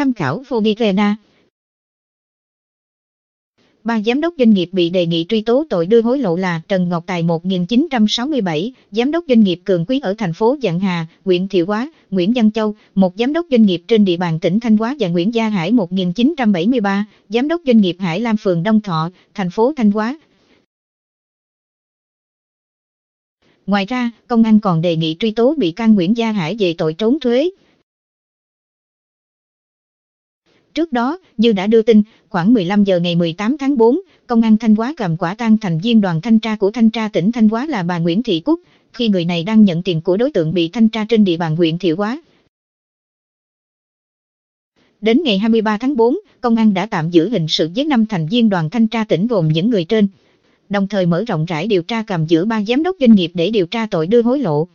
tham khảo Fogirena. Ba giám đốc doanh nghiệp bị đề nghị truy tố tội đưa hối lộ là Trần Ngọc Tài 1967, giám đốc doanh nghiệp Cường Quý ở thành phố Dạng Hà, huyện Thiệu Hóa, Nguyễn Văn Châu, một giám đốc doanh nghiệp trên địa bàn tỉnh Thanh Hóa và Nguyễn Gia Hải 1973, giám đốc doanh nghiệp Hải Lam phường Đông Thọ, thành phố Thanh Hóa. Ngoài ra, công an còn đề nghị truy tố bị can Nguyễn Gia Hải về tội trốn thuế, Trước đó, như đã đưa tin, khoảng 15 giờ ngày 18 tháng 4, Công an Thanh Hóa cầm quả tang thành viên đoàn thanh tra của Thanh tra tỉnh Thanh Hóa là bà Nguyễn Thị Cúc, khi người này đang nhận tiền của đối tượng bị thanh tra trên địa bàn huyện Thiệu Hóa. Đến ngày 23 tháng 4, Công an đã tạm giữ hình sự với 5 thành viên đoàn thanh tra tỉnh gồm những người trên, đồng thời mở rộng rãi điều tra cầm giữ ba giám đốc doanh nghiệp để điều tra tội đưa hối lộ.